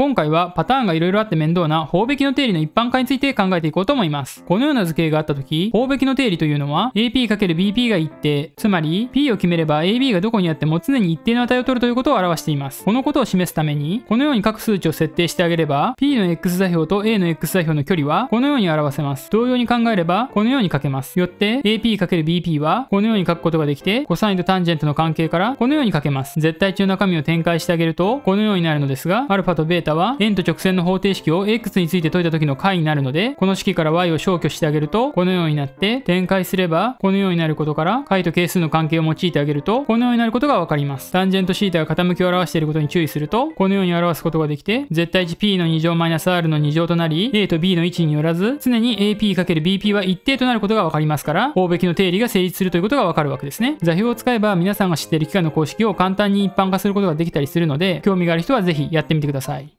今回はパターンが色々あって面倒な法壁の定理の一般化について考えていこうと思います。このような図形があった時、法壁の定理というのは AP×BP が一定、つまり P を決めれば AB がどこにあっても常に一定の値を取るということを表しています。このことを示すために、このように各数値を設定してあげれば、P の X 座標と A の X 座標の距離はこのように表せます。同様に考えれば、このように書けます。よって AP×BP はこのように書くことができて、コサインとタンジェントの関係からこのように書けます。絶対値の中身を展開してあげると、このようになるのですが、α と β は円と直線の方程式を x について解いた時の解になるのでこの式から y を消去してあげるとこのようになって展開すればこのようになることから解と係数の関係を用いてあげるとこのようになることがわかりますタンジェント θ が傾きを表していることに注意するとこのように表すことができて絶対値 p の2乗 -r の2乗となり a と b の位置によらず常に ap×bp は一定となることがわかりますから方べきの定理が成立するということがわかるわけですね座標を使えば皆さんが知っている機間の公式を簡単に一般化することができたりするので興味がある人は是非やってみてください